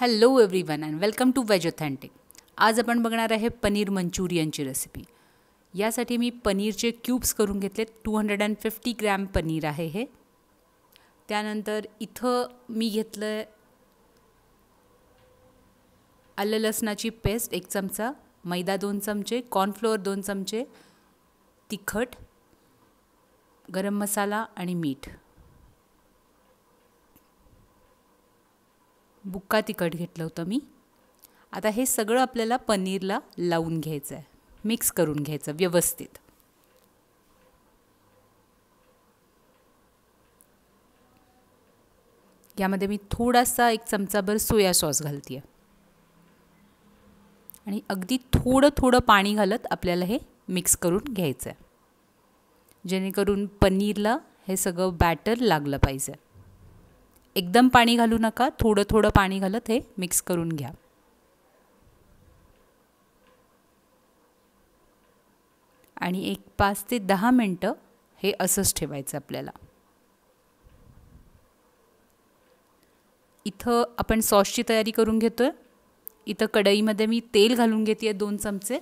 hello everyone and welcome to veg authentic आज आपण बघणार आहे पनीर मंचुरियनची रेसिपी यासाठी मी पनीरचे क्यूब्स करून घेतले two hundred and fifty gram paneer आहे हे त्यानंतर इथं मी घेतलं आहे आलं लसणाची पेस्ट एक चमचा मैदा दोन चमचे कॉर्नफ्लोअर दोन चमचे तिखट गरम मसाला आणि मीठ बुक्का तिखट घेतलं होतं मी आता हे सगळं आपल्याला पनीरला लावून घ्यायचं आहे मिक्स करून घ्यायचं व्यवस्थित यामध्ये मी थोडासा एक चमचाभर सोया सॉस घालते आहे आणि अगदी थोडं थोडं पाणी घालत आपल्याला हे मिक्स करून घ्यायचं आहे जेणेकरून पनीरला हे सगळं बॅटर लागलं पाहिजे एकदम पाणी घालू नका थोडं थोडं पाणी घालत हे मिक्स करून घ्या आणि एक पाच ते दहा मिनटं हे असंच ठेवायचं आपल्याला इथं आपण सॉसची तयारी करून घेतो आहे इथं कढईमध्ये मी तेल घालून घेते आहे दोन चमचे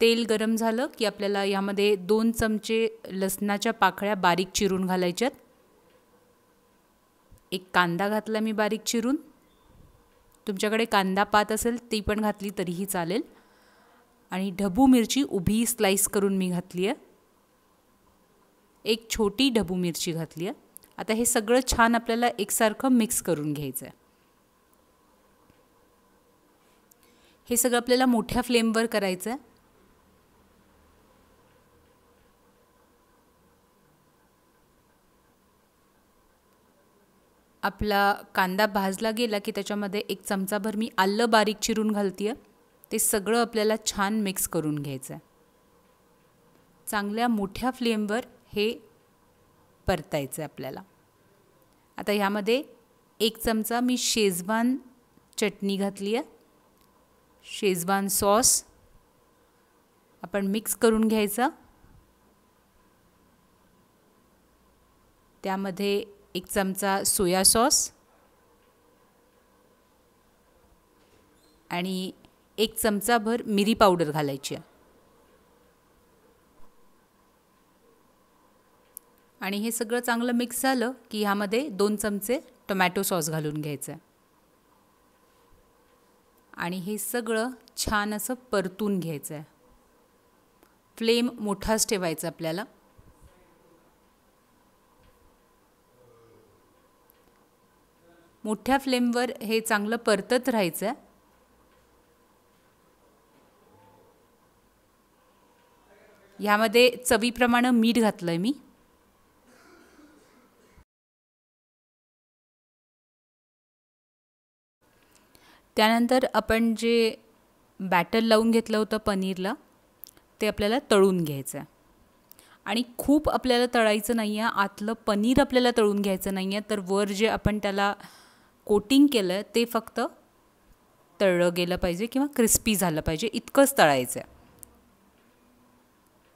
तेल गरम झालं की आपल्याला यामध्ये दोन चमचे लसणाच्या पाकळ्या बारीक चिरून घालायच्यात एक कांदा घातला मी बारीक चिरून तुमच्याकडे कांदा पात असेल ती पण घातली तरीही चालेल आणि ढबू मिरची उभी स्लाईस करून मी घातली आहे एक छोटी ढबू मिरची घातली आहे आता हे सगळं छान आपल्याला एकसारखं मिक्स करून घ्यायचं आहे हे सगळं आपल्याला मोठ्या फ्लेमवर करायचं आहे आपला कांदा भाजला गेला की त्याच्यामध्ये एक चमचाभर मी आलं बारीक चिरून घालती आहे ते सगळं आपल्याला छान मिक्स करून घ्यायचं आहे चांगल्या मोठ्या फ्लेमवर हे परतायचं आहे आपल्याला आता ह्यामध्ये एक चमचा मी शेजवान चटणी घातली आहे शेजवान सॉस आपण मिक्स करून घ्यायचा त्यामध्ये एक चमचा सोया सॉस आणि एक चमचाभर मिरी पावडर घालायची आणि हे सगळं चांगलं मिक्स झालं की ह्यामध्ये दोन चमचे टोमॅटो सॉस घालून घ्यायचं आणि हे सगळं छान असं परतून घ्यायचं आहे फ्लेम मोठाच ठेवायचा आपल्याला मोठ्या फ्लेमवर हे चांगलं परतत राहायचं आहे ह्यामध्ये चवीप्रमाणे मीठ घातलं आहे मी त्यानंतर आपण जे बॅटर लावून घेतलं होतं पनीरला ते आपल्याला तळून घ्यायचं आहे आणि खूप आपल्याला तळायचं नाही आहे आतलं पनीर आपल्याला तळून घ्यायचं नाही आहे तर वर जे आपण त्याला कोटिंग केलं ते फक्त तळलं गेलं पाहिजे किंवा क्रिस्पी झालं पाहिजे इतकंच तळायचं आहे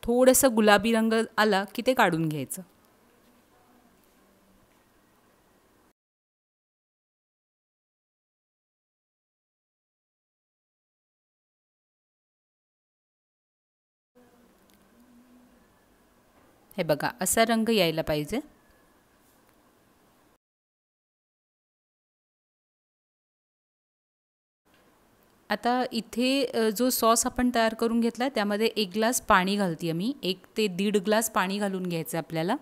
थोडंसं गुलाबी रंग आला की ते काढून घ्यायचं हे बघा असा रंग यायला पाहिजे आता इथे जो सॉस आपण तयार करून घेतला त्यामध्ये एक ग्लास पाणी घालते मी एक ते दीड ग्लास पाणी घालून घ्यायचं आहे आपल्याला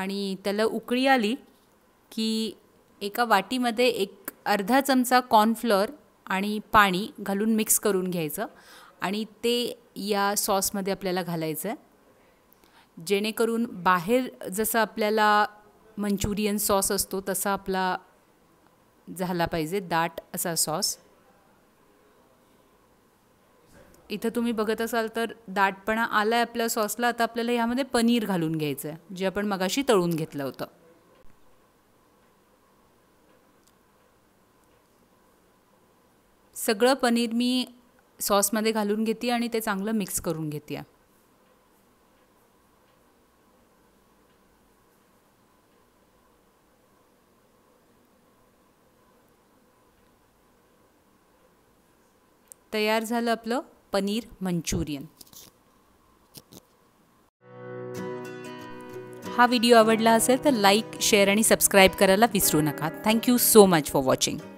आणि त्याला उकळी आली की एका वाटीमध्ये एक अर्धा चमचा कॉर्नफ्लोअर आणि पाणी घालून मिक्स करून घ्यायचं आणि ते या सॉसमध्ये आपल्याला घालायचं आहे जेणेकरून बाहेर जसं आपल्याला मंचुरियन सॉस असतो तसा आपला झाला पाहिजे दाट असा सॉस इथं तुम्ही बघत असाल तर दाटपणा आला आहे आपल्या सॉसला आता आपल्याला ह्यामध्ये पनीर घालून घ्यायचं आहे जे आपण मगाशी तळून घेतलं होतं सगळं पनीर मी सॉसमध्ये घालून घेते आणि ते चांगलं मिक्स करून घेते आहे तयार झालं आपलं पनीर मंचुरियन हा व्हिडिओ आवडला असेल तर लाईक शेअर आणि सबस्क्राईब करायला विसरू नका thank you so much for watching